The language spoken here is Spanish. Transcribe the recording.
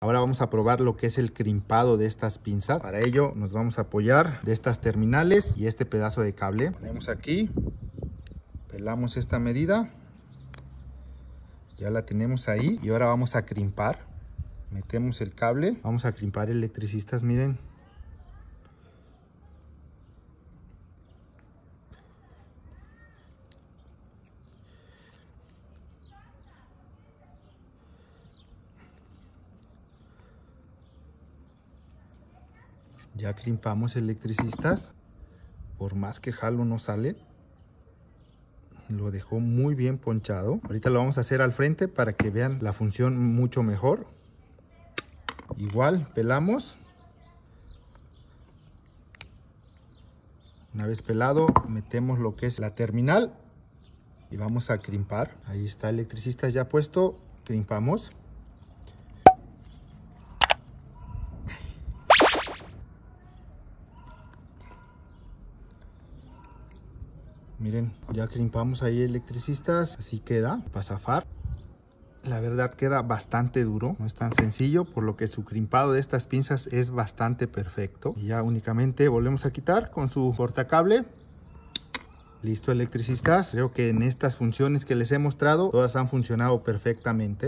Ahora vamos a probar lo que es el crimpado de estas pinzas. Para ello nos vamos a apoyar de estas terminales y este pedazo de cable. Ponemos aquí, pelamos esta medida, ya la tenemos ahí y ahora vamos a crimpar. Metemos el cable, vamos a crimpar electricistas, miren. Ya crimpamos electricistas. Por más que jalo no sale. Lo dejó muy bien ponchado. Ahorita lo vamos a hacer al frente para que vean la función mucho mejor. Igual pelamos. Una vez pelado, metemos lo que es la terminal y vamos a crimpar. Ahí está electricista ya puesto, crimpamos. Miren, ya crimpamos ahí electricistas, así queda para La verdad queda bastante duro, no es tan sencillo, por lo que su crimpado de estas pinzas es bastante perfecto. Y ya únicamente volvemos a quitar con su portacable. Listo electricistas, creo que en estas funciones que les he mostrado todas han funcionado perfectamente.